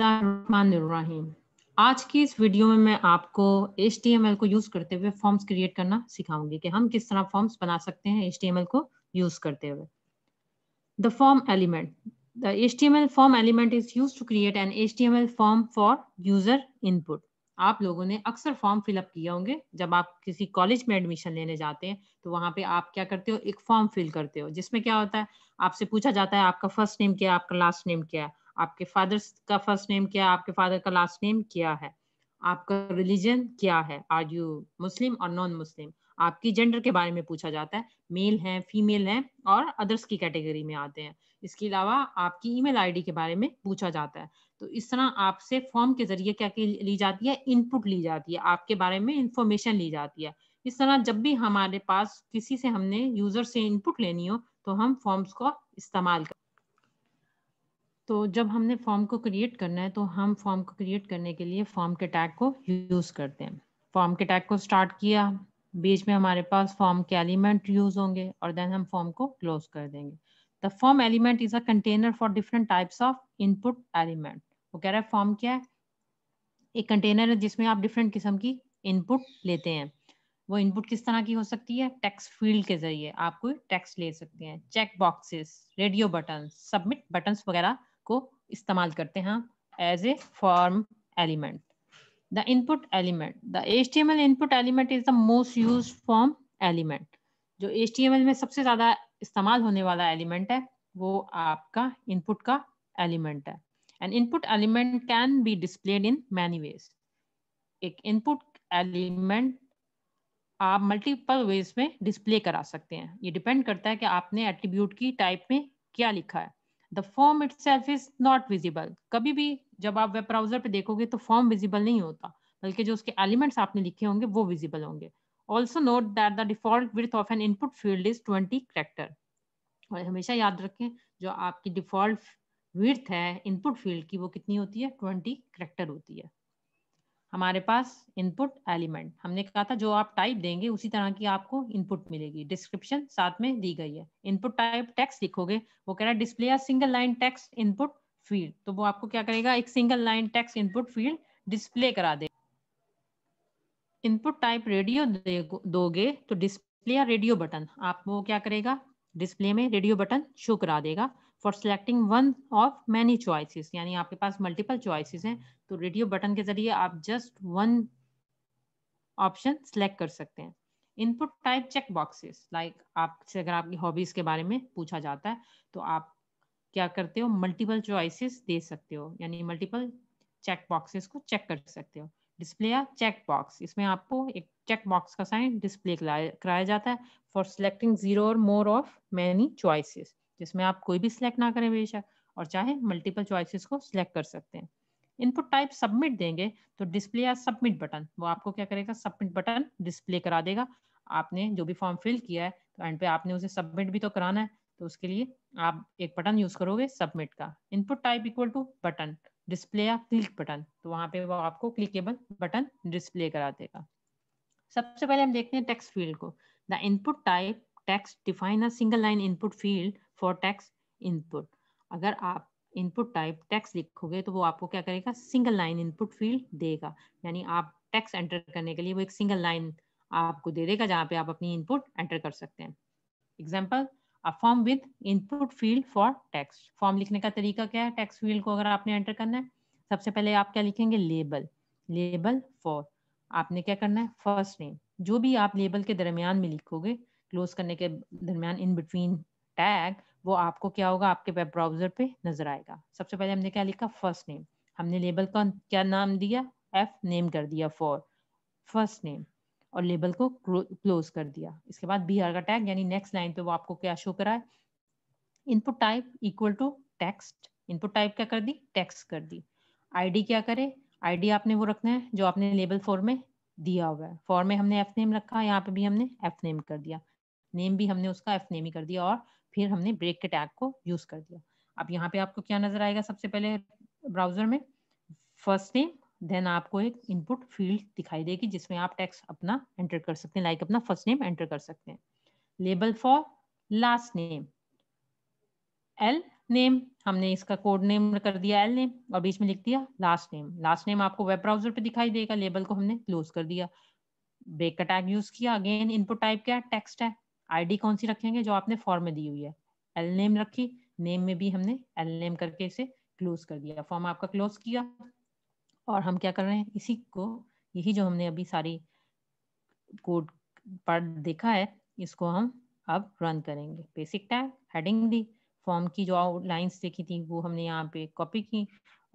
रहीम आज की इस वीडियो में मैं आपको एच को यूज़ करते हुए फॉर्म्स क्रिएट करना सिखाऊंगी कि हम किस तरह फॉर्म्स बना सकते हैं एच को यूज़ करते हुए the form element the H form element is use to create an H form for user input आप लोगों ने अक्सर फॉर्म फिलअप किए होंगे जब आप किसी कॉलेज में एडमिशन लेने जाते हैं तो वहाँ पे आप क्या करते हो एक फॉर्म फिल करते हो जिसमें क्या होता है आपसे पूछा जाता है आपका फर्स्ट नेम क्या है आपका लास्ट नेम क्या है आपके फादर्स का फर्स्ट नेम क्या है आपके फादर का लास्ट नेम क्या है आपका रिलीजन क्या है आर यू मुस्लिम और नॉन मुस्लिम आपकी जेंडर के बारे में पूछा जाता है मेल है फीमेल हैं और अदर्स की कैटेगरी में आते हैं इसके अलावा आपकी ईमेल आईडी के बारे में पूछा जाता है तो इस तरह आपसे फॉर्म के जरिए क्या ली जाती है इनपुट ली जाती है आपके बारे में इंफॉर्मेशन ली जाती है इस तरह जब भी हमारे पास किसी से हमने यूजर से इनपुट लेनी हो तो हम फॉर्म्स को इस्तेमाल कर तो जब हमने फॉर्म को क्रिएट करना है तो हम फॉर्म को क्रिएट करने के लिए फॉर्म के टैग को यूज़ करते हैं फॉर्म के टैग को स्टार्ट किया बीच में हमारे पास फॉर्म के एलिमेंट यूज़ होंगे और देन हम फॉर्म को क्लोज कर देंगे the form element is a container for different types of input element वो कह रहा है फॉर्म क्या है एक कंटेनर है जिसमें आप डिफरेंट किस्म की इनपुट लेते हैं वो इनपुट किस तरह की हो सकती है टेक्स्ट फील्ड के जरिए आप कोई टेक्स्ट ले सकते हैं check boxes radio button submit button वगैरह को इस्तेमाल करते हैं as a form element the input element the H T M L input element is the most use form element जो टी एम एल में सबसे ज्यादा इस्तेमाल होने वाला एलिमेंट है वो आपका इनपुट का एलिमेंट है and input element can be displayed in many ways एक इनपुट एलिमेंट आप मल्टीपल वेज में डिस्प्ले करा सकते हैं ये डिपेंड करता है कि आपने एट्रीब्यूट की टाइप में क्या लिखा है the form itself is not visible कभी भी जब आप वेब ब्राउजर पे देखोगे तो फॉर्म विजिबल नहीं होता बल्कि जो उसके एलिमेंट्स आपने लिखे होंगे वो विजिबल होंगे also note that the default width of an input field is twenty character और हमेशा याद रखें जो आपकी डिफॉल्ट विर्थ है इनपुट फील्ड की वो कितनी होती है ट्वेंटी करेक्टर होती है हमारे पास इनपुट एलिमेंट हमने कहा था जो आप टाइप देंगे उसी तरह की आपको इनपुट मिलेगी डिस्क्रिप्शन साथ में दी गई है इनपुट टाइप टेक्स्ट लिखोगे वो कह रहा है display a single line text input field तो वो आपको क्या करेगा एक single line text input field display करा दे इनपुट टाइप रेडियो दोगे तो डिस्प्ले या रेडियो बटन आप वो क्या करेगा डिस्प्ले में रेडियो बटन शो करा देगा for selecting one of many choices यानी आपके पास मल्टीपल चॉइसिस हैं तो रेडियो बटन के जरिए आप जस्ट वन ऑप्शन सिलेक्ट कर सकते हैं input type check boxes like आपसे अगर आपकी हॉबीज के बारे में पूछा जाता है तो आप क्या करते हो मल्टीपल चॉइसिस दे सकते हो यानी मल्टीपल चेक बॉक्सेस को चेक कर सकते हो डिस्प्ले या चेक बॉक्स इसमें आपको एक चेक बॉक्स का साइन डिस्प्ले कराया जाता है फॉर सिलेक्टिंग जीरो और मोर ऑफ मैनी चॉइसिस जिसमें आप कोई भी सिलेक्ट ना करें बेशक और चाहे मल्टीपल चॉइसेस को सिलेक्ट कर सकते हैं इनपुट टाइप सबमिट देंगे तो डिस्प्ले या सबमिट बटन वो आपको क्या करेगा सबमिट बटन डिस्प्ले करा देगा आपने जो भी फॉर्म फिल किया है तो एंड पे आपने उसे सबमिट भी तो कराना है तो उसके लिए आप एक बटन यूज करोगे सबमिट का input type equal to button display या क्लिक बटन तो वहां पे वो आपको क्लिकेबल बटन डिस्प्ले करा देगा सबसे पहले हम देखते हैं टेक्स्ट फील्ड को the input type text define a single line input field for text input अगर आप इनपुट टाइप टैक्स लिखोगे तो वो आपको क्या करेगा सिंगल लाइन इनपुट फील्ड देगा यानी आप टैक्स एंटर करने के लिए वो एक सिंगल लाइन आपको दे देगा जहाँ पे आप अपनी इनपुट एंटर कर सकते हैं example a form with input field for text form लिखने का तरीका क्या है टैक्स फील्ड को अगर आपने एंटर करना है सबसे पहले आप क्या लिखेंगे लेबल लेबल फॉर आपने क्या करना है फर्स्ट नेम जो भी आप लेबल के दरमियान में लिखोगे क्लोज करने के दरमियान इन बिटवीन टैग वो आपको क्या होगा आपके वेब ब्राउजर पे नजर आएगा सबसे पहले हमने क्या लिखा फर्स्ट नेम हमने लेबल का क्या नाम दिया एफ नेम कर दिया फॉर फर्स्ट नेम और लेबल को क्लोज कर दिया इसके बाद बिहार का टैग यानी नेक्स्ट लाइन पे वो आपको क्या शो कराए input type equal to text input type क्या कर दी टेक्स्ट कर दी आईडी क्या करे आईडी आपने वो रखना है जो आपने लेबल फोर में दिया हुआ है फॉर में हमने एफ नेम रखा यहाँ पे भी हमने एफ नेम कर दिया नेम भी हमने उसका एफ नेम ही कर दिया और फिर हमने ब्रेक के टैग को यूज कर दिया अब यहाँ पे आपको क्या नजर आएगा सबसे पहले ब्राउजर में फर्स्ट नेम देन आपको एक इनपुट फील्ड दिखाई देगी जिसमें आप टेक्स्ट अपना एंटर कर सकते हैं लाइक like अपना फर्स्ट नेम एंटर कर सकते हैं label for last name L name हमने इसका कोड नेम कर दिया एल नेम और बीच में लिख दिया लास्ट नेम लास्ट नेम आपको वेब ब्राउजर पे दिखाई देगा लेबल को हमने क्लोज कर दिया ब्रेक का टैग यूज किया अगेन इनपुट टाइप क्या टेक्स्ट है आईडी कौन सी रखेंगे जो आपने फॉर्म में दी हुई है एल नेम रखी नेम में भी हमने एल नेम करके इसे क्लोज कर दिया फॉर्म आपका क्लोज किया और हम क्या कर रहे हैं इसी को यही जो हमने अभी सारी कोड पर देखा है इसको हम अब रन करेंगे बेसिक टैग हेडिंग दी फॉर्म की जो लाइंस देखी थी वो हमने यहाँ पे कॉपी की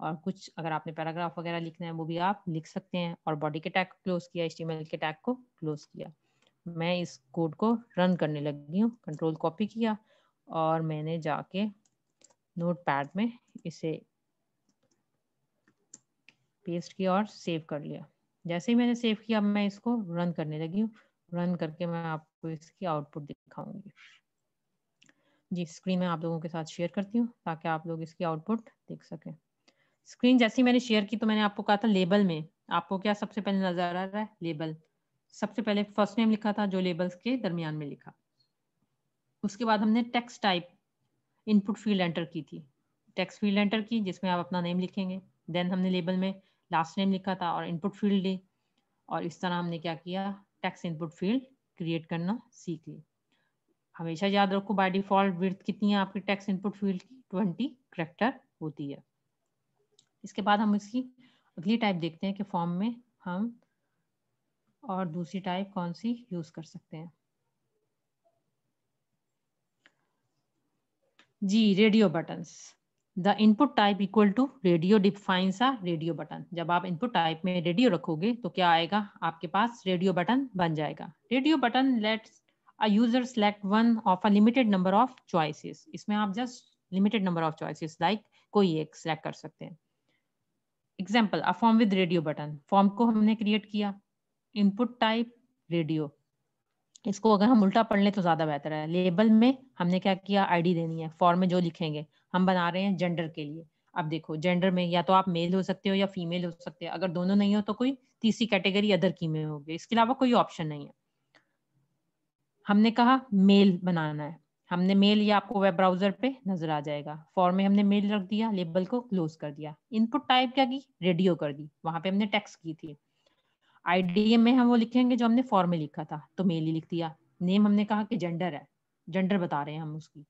और कुछ अगर आपने पैराग्राफ वगैरह लिखना है वो भी आप लिख सकते हैं और बॉडी के टैग क्लोज किया एस के टैग को क्लोज किया मैं इस कोड को रन करने लगी हूँ कंट्रोल कॉपी किया और मैंने जाके नोट पैड में इसे पेस्ट किया और सेव कर लिया जैसे ही मैंने सेव किया अब मैं इसको रन करने लगी हूँ रन करके मैं आपको इसकी आउटपुट दिखाऊंगी जी स्क्रीन में आप लोगों के साथ शेयर करती हूँ ताकि आप लोग इसकी आउटपुट देख सकें स्क्रीन ही मैंने शेयर की तो मैंने आपको कहा था लेबल में आपको क्या सबसे पहले नजर आ रहा है लेबल सबसे पहले फर्स्ट नेम लिखा था जो लेबल्स के दरमियान में लिखा उसके बाद हमने text type input field enter की थी टेक्स्ट फील्ड एंटर की जिसमें आप अपना नेम लिखेंगे देन हमने लेबल में लास्ट नेम लिखा था और इनपुट फील्ड ली और इस तरह हमने क्या किया टेक्स्ट इनपुट फील्ड क्रिएट करना सीख ली हमेशा याद रखो बाय डिफॉल्ट विर्थ कितनी है आपकी टेक्स्ट इनपुट फील्ड की ट्वेंटी करेक्टर होती है इसके बाद हम इसकी अगली टाइप देखते हैं कि फॉर्म में हम और दूसरी टाइप कौन सी यूज कर सकते हैं जी radio buttons the input type equal to radio defines a radio button जब आप इनपुट टाइप में रेडियो रखोगे तो क्या आएगा आपके पास रेडियो बटन बन जाएगा radio button let's a user select one of a limited number of choices इसमें आप just limited number of choices like कोई एक सेलेक्ट कर सकते हैं example a form with radio button form को हमने क्रिएट किया इनपुट टाइप रेडियो इसको अगर हम उल्टा पढ़ लें तो ज्यादा बेहतर है लेबल में हमने क्या किया आईडी देनी है फॉर्म में जो लिखेंगे हम बना रहे हैं जेंडर के लिए अब देखो जेंडर में या तो आप मेल हो सकते हो या फीमेल हो सकते हो अगर दोनों नहीं हो तो कोई तीसरी कैटेगरी अदर की में होगी इसके अलावा कोई ऑप्शन नहीं है हमने कहा मेल बनाना है हमने मेल या आपको वेब ब्राउजर पे नजर आ जाएगा फॉर्म में हमने मेल रख दिया लेबल को क्लोज कर दिया इनपुट टाइप क्या की रेडियो कर दी वहां पे हमने टेक्स्ट की थी आईडीएम में हम वो लिखेंगे जो हमने फॉर्म में लिखा था तो मेल ही लिख दिया नेम हमने कहा कि जेंडर है जेंडर बता रहे हैं हम उसकी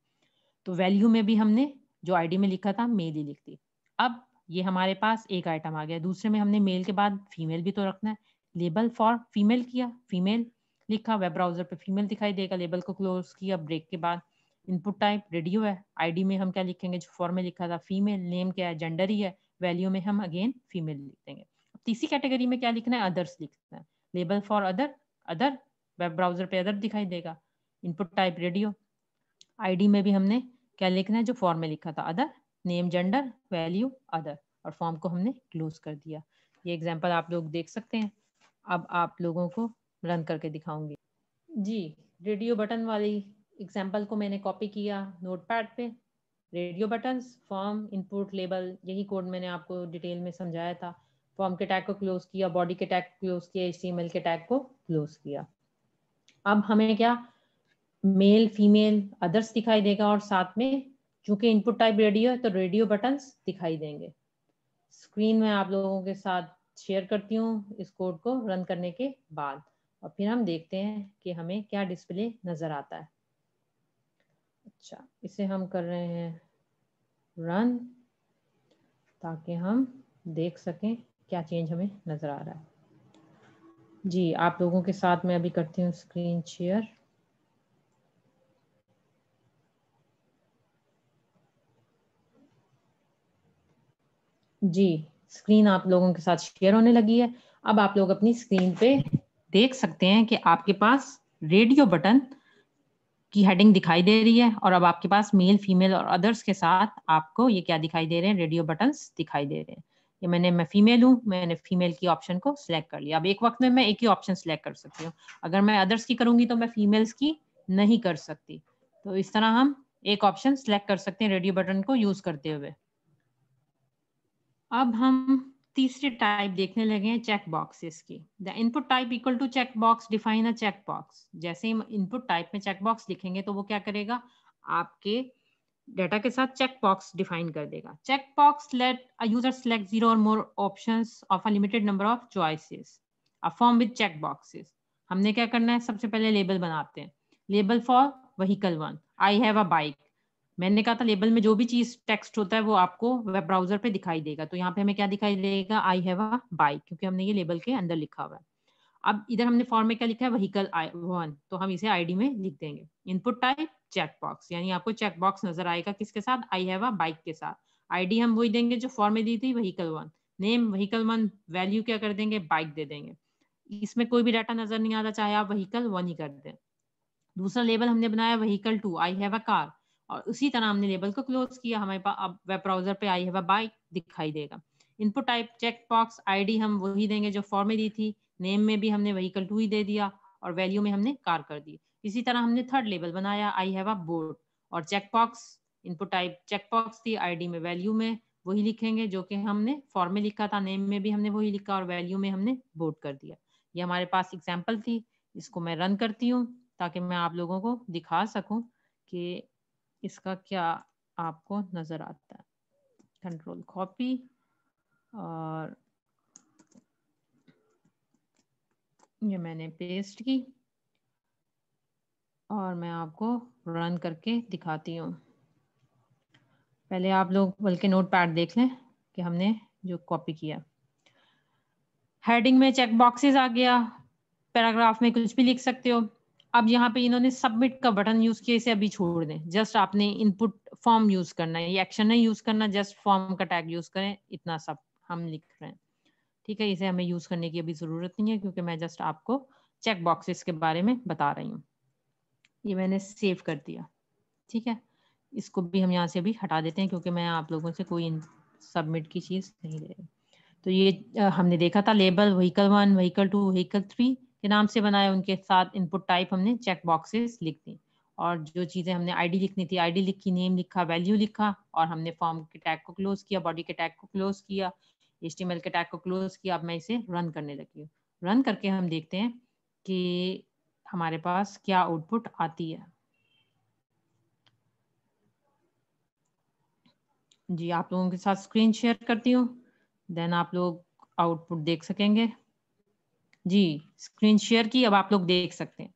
तो वैल्यू में भी हमने जो आई में लिखा था मेल ही लिख दी अब ये हमारे पास एक आइटम आ गया दूसरे में हमने मेल के बाद फीमेल भी तो रखना है लेबल फॉर फीमेल किया फीमेल लिखा वेब ब्राउजर पे फीमेल दिखाई देगा लेबल को क्लोज किया ब्रेक के बाद इनपुट टाइप रेडियो है आईडी में हम क्या लिखेंगे जो फॉर्म में लिखा था फीमेल नेम क्या है जेंडर ही है वैल्यू में हम अगेन फीमेल लिख देंगे तीसरी कैटेगरी में क्या लिखना है अदर्स लिखना है label for other other web browser पे अदर दिखाई देगा इनपुट टाइप रेडियो आईडी में भी हमने क्या लिखना है जो फॉर्म में लिखा था other name gender value other और फॉर्म को हमने क्लोज कर दिया ये एग्जाम्पल आप लोग देख सकते हैं अब आप लोगों को रन करके दिखाऊंगी जी रेडियो बटन वाली एग्जाम्पल को मैंने कॉपी किया नोटपैड पे radio buttons form input label यही कोड मैंने आपको डिटेल में समझाया था फॉर्म के टैग को क्लोज किया बॉडी के टैग क्लोज किया एच के टैग को क्लोज किया अब हमें क्या मेल फीमेल अदर्स दिखाई देगा और साथ में चूंकि इनपुट टाइप रेडियो है तो रेडियो बटन दिखाई देंगे स्क्रीन में आप लोगों के साथ शेयर करती हूँ इस कोड को रन करने के बाद और फिर हम देखते हैं कि हमें क्या डिस्प्ले नज़र आता है अच्छा इसे हम कर रहे हैं रन ताकि हम देख सकें क्या चेंज हमें नज़र आ रहा है जी आप लोगों के साथ मैं अभी करती हूँ स्क्रीन शेयर जी स्क्रीन आप लोगों के साथ शेयर होने लगी है अब आप लोग अपनी स्क्रीन पे देख सकते हैं कि आपके पास रेडियो बटन की हेडिंग दिखाई दे रही है और अब आपके पास मेल फीमेल और अदर्स के साथ आपको ये क्या दिखाई दे रहे हैं रेडियो बटन्स दिखाई दे रहे हैं कि मैंने मैं फीमेल हूँ मैंने फीमेल की ऑप्शन को सिलेक्ट कर लिया अब एक वक्त में मैं एक ही ऑप्शन सिलेक्ट कर सकती हूँ अगर मैं अदर्स की करूंगी तो मैं फीमेल्स की नहीं कर सकती तो इस तरह हम एक ऑप्शन सिलेक्ट कर सकते हैं रेडियो बटन को यूज करते हुए अब हम तीसरे टाइप देखने लगे हैं चेक बॉक्सेस की the input type equal to check box define a check box जैसे ही इनपुट टाइप में चेक बॉक्स लिखेंगे तो वो क्या करेगा आपके डेटा के साथ चेक बॉक्स डिफाइन कर देगा check box let a user select zero और more options of a limited number of choices a form with check boxes हमने क्या करना है सबसे पहले लेबल बनाते हैं label for vehicle one I have a bike मैंने कहा था लेबल में जो भी चीज टेक्स्ट होता है वो आपको वेब ब्राउजर पे दिखाई देगा तो यहाँ पे हमें क्या दिखाई देगा आई हैव अ बाइक क्योंकि हमने ये लेबल के अंदर लिखा हुआ है अब इधर हमने फॉर्म में क्या लिखा है वहीकल वन तो हम इसे आईडी में लिख देंगे इनपुट टाइप चेक बॉक्स यानी आपको चेक बॉक्स नजर आएगा किसके साथ आई हैव अ बाइक के साथ आईडी हम वही देंगे जो फॉर्म में दी थी vehicle one name vehicle one value क्या कर देंगे बाइक दे देंगे इसमें कोई भी डाटा नजर नहीं आता चाहे आप वहीकल वन ही कर दें दूसरा लेबल हमने बनाया vehicle two I have a car और उसी तरह हमने लेबल को क्लोज किया हमारे पास अब वेब ब्राउजर पे आई हैव अ बाइक दिखाई देगा input type check box ID हम वही देंगे जो फॉर्म में दी थी नेम में भी हमने व्हीकल टू ही दे दिया और वैल्यू में हमने कार कर दी इसी तरह हमने थर्ड लेबल बनाया आई हैव अ बोर्ड और चेकबॉक्स इनपुट टाइप चेकबॉक्स थी आईडी में वैल्यू में वही लिखेंगे जो कि हमने फॉर्म में लिखा था नेम में भी हमने वही लिखा और वैल्यू में हमने बोर्ड कर दिया ये हमारे पास एग्जाम्पल थी इसको मैं रन करती हूँ ताकि मैं आप लोगों को दिखा सकूँ कि इसका क्या आपको नज़र आता है कंट्रोल कॉपी और ये मैंने पेस्ट की और मैं आपको रन करके दिखाती हूँ पहले आप लोग बल्कि नोट पैड देख लें कि हमने जो कॉपी किया हेडिंग में चेक बॉक्सेस आ गया पैराग्राफ में कुछ भी लिख सकते हो अब यहाँ पे इन्होंने सबमिट का बटन यूज किया इसे अभी छोड़ दें जस्ट आपने इनपुट फॉर्म यूज करना है ये एक्शन नहीं यूज करना जस्ट फॉर्म का टैग यूज करें इतना सब हम लिख रहे हैं ठीक है इसे हमें यूज करने की अभी जरूरत नहीं है क्योंकि मैं जस्ट आपको चेक बॉक्सेस के बारे में बता रही हूँ ये मैंने सेव कर दिया ठीक है इसको भी हम यहाँ से भी हटा देते हैं क्योंकि मैं आप लोगों से कोई सबमिट की चीज़ नहीं ले रही तो ये हमने देखा था label vehicle one vehicle two vehicle three के नाम से बनाए उनके साथ इनपुट टाइप हमने चेक बॉक्सेस लिख दी और जो चीज़ें हमने आईडी लिखनी थी आईडी लिखी नेम लिखा वैल्यू लिखा और हमने फॉर्म के टैग को क्लोज किया बॉडी के टैग को क्लोज किया एच के टैग को क्लोज किया अब मैं इसे रन करने लगी हूँ रन करके हम देखते हैं कि हमारे पास क्या आउटपुट आती है जी आप लोगों के साथ स्क्रीन शेयर करती हूँ देन आप लोग आउटपुट देख सकेंगे जी स्क्रीन शेयर की अब आप लोग देख सकते हैं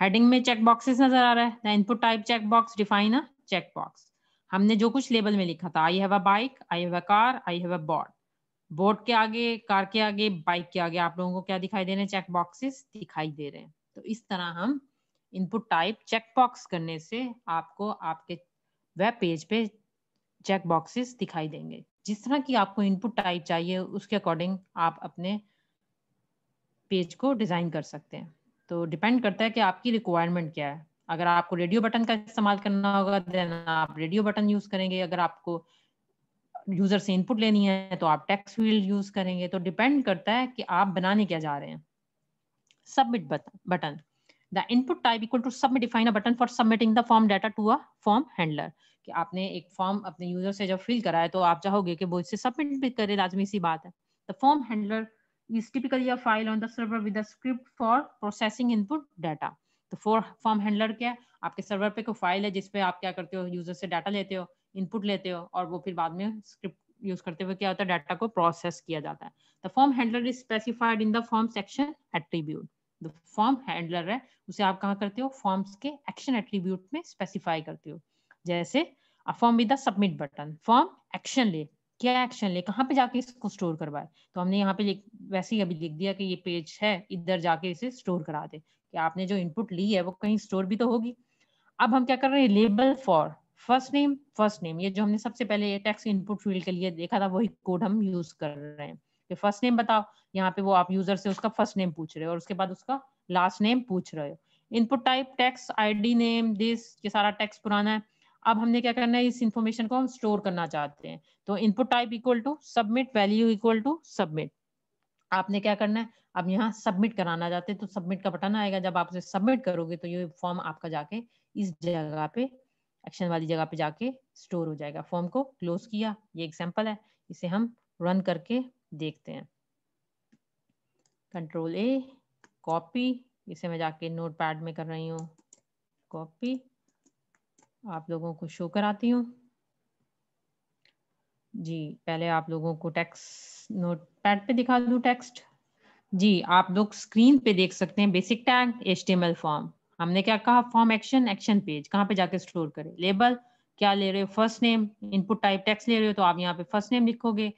हेडिंग में चेक बॉक्सेस नजर आ रहा है input type check box define a check box हमने जो कुछ लेबल में लिखा था I have a bike I have a car I have a boat board के आगे कार के आगे बाइक के आगे आप लोगों को क्या दिखाई दे रहे हैं चेक बॉक्सेस दिखाई दे रहे हैं तो इस तरह हम इनपुट टाइप चेक बॉक्स करने से आपको आपके वेब पेज पे चेक बॉक्सेस दिखाई देंगे जिस तरह की आपको इनपुट टाइप चाहिए उसके अकॉर्डिंग आप अपने पेज को डिज़ाइन कर सकते हैं तो डिपेंड करता है कि आपकी रिक्वायरमेंट क्या है अगर आपको रेडियो बटन का इस्तेमाल करना होगा देन आप रेडियो बटन यूज़ करेंगे अगर आपको यूजर से इनपुट लेनी है तो आप टेक्स्ट फील्ड यूज करेंगे तो डिपेंड करता है कि आप बनाने क्या जा रहे हैं submit button the input type equal to submit define a button for submitting the form data to a form handler कि आपने एक फॉर्म अपने यूजर से जब फिल कराया तो आप चाहोगे कि वो इसे सबमिट भी करे लाजमी सी बात है the form handler is typically a file on the server with a script for processing input data तो फॉर फॉर्म हैंडलर क्या है आपके सर्वर पे कोई फाइल है जिसपे आप क्या करते हो यूजर से डाटा लेते हो इनपुट लेते हो और वो फिर बाद में स्क्रिप्ट यूज करते हुए क्या होता है डाटा को प्रोसेस किया जाता है the form handler is specified in the form section attribute the form handler है उसे आप कहाँ करते हो फॉर्म्स के एक्शन एट्रीब्यूट में स्पेसिफाई करते हो जैसे form with the submit button form action ले क्या एक्शन ले कहाँ पे जाके इसको स्टोर करवाए तो हमने यहाँ पे वैसे ही अभी लिख दिया कि ये पेज है इधर जाके इसे स्टोर करा दे कि आपने जो इनपुट ली है वो कहीं स्टोर भी तो होगी अब हम क्या कर रहे हैं label for first name first name ये जो हमने सबसे पहले ये टेक्स्ट इनपुट फील्ड के लिए देखा था वही कोड हम यूज कर रहे हैं कि फर्स्ट नेम बताओ यहाँ पे वो आप यूजर से उसका फर्स्ट नेम पूछ रहे हो और उसके बाद उसका लास्ट नेम पूछ रहे हो input type text ID name this ये सारा टेक्स पुराना है अब हमने क्या करना है इस इन्फॉर्मेशन को हम स्टोर करना चाहते हैं तो input type equal to submit value equal to submit आपने क्या करना है अब यहाँ सबमिट कराना चाहते हैं तो सबमिट का बटन आएगा जब आप उसे सबमिट करोगे तो ये फॉर्म आपका जाके इस जगह पे एक्शन वाली जगह पे जाके स्टोर हो जाएगा फॉर्म को क्लोज किया ये एग्जाम्पल है इसे हम रन करके देखते हैं कंट्रोल ए कॉपी इसे मैं जाके नोट पैड में कर रही हूँ कॉपी आप लोगों को शो कराती हूँ जी पहले आप लोगों को टेक्स्ट नोट पैड पे दिखा दू टेक्स्ट जी आप लोग स्क्रीन पे देख सकते हैं बेसिक टैग एच फॉर्म हमने क्या कहा फॉर्म एक्शन एक्शन पेज कहाँ पे जाके स्टोर करे लेबल क्या ले रहे हो first name input type text ले रहे हो तो आप यहाँ पे फर्स्ट नेम लिखोगे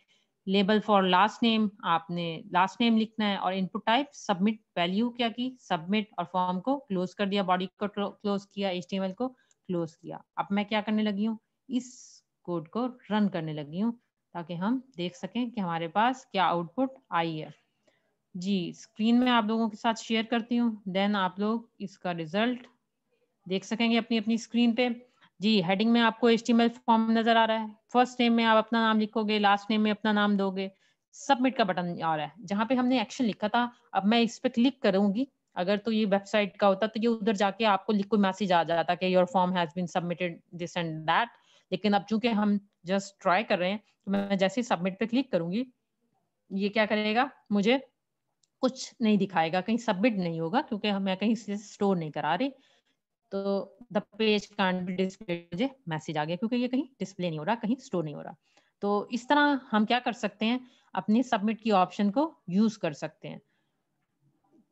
लेबल फॉर लास्ट नेम आपने लास्ट नेम लिखना है और इनपुट टाइप सबमिट वैल्यू क्या की सबमिट और फॉर्म को क्लोज कर दिया बॉडी को क्लोज किया एच को क्लोज किया अब मैं क्या करने लगी हूँ इस कोड को रन करने लगी हूँ ताकि हम देख सकें कि हमारे पास क्या आउटपुट आई है जी स्क्रीन में आप लोगों के साथ शेयर करती हूँ देन आप लोग इसका रिजल्ट देख सकेंगे अपनी अपनी स्क्रीन पे जी हेडिंग में आपको एच फॉर्म नजर आ रहा है फर्स्ट नेम में आप अपना नाम लिखोगे लास्ट नेम में अपना नाम दोगे सबमिट का बटन आ रहा है जहाँ पे हमने एक्शन लिखा था अब मैं इस पर क्लिक करूंगी अगर तो ये वेबसाइट का होता तो ये उधर जाके आपको लिख कोई मैसेज आ जाता कि your form has been submitted this and that लेकिन अब चूंकि हम जस्ट ट्राई कर रहे हैं तो मैं जैसे सबमिट पे क्लिक करूंगी ये क्या करेगा मुझे कुछ नहीं दिखाएगा कहीं सबमिट नहीं होगा क्योंकि हमें कहीं से स्टोर नहीं करा रहे तो the page can't be display मुझे मैसेज आ गया क्योंकि ये कहीं डिस्प्ले नहीं हो रहा कहीं स्टोर नहीं हो रहा तो इस तरह हम क्या कर सकते हैं अपने सबमिट की ऑप्शन को यूज कर सकते हैं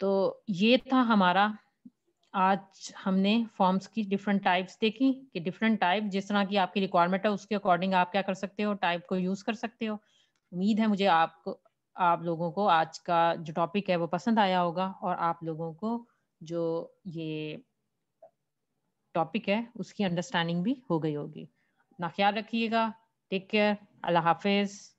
तो ये था हमारा आज हमने फॉर्म्स की डिफरेंट टाइप्स देखी कि डिफरेंट टाइप जिस तरह की आपकी रिक्वायरमेंट है उसके अकॉर्डिंग आप क्या कर सकते हो टाइप को यूज कर सकते हो उम्मीद है मुझे आपको आप लोगों को आज का जो टॉपिक है वो पसंद आया होगा और आप लोगों को जो ये टॉपिक है उसकी अंडरस्टैंडिंग भी हो गई होगी अपना ख्याल रखिएगा टेक केयर अल्लाह हाफिज़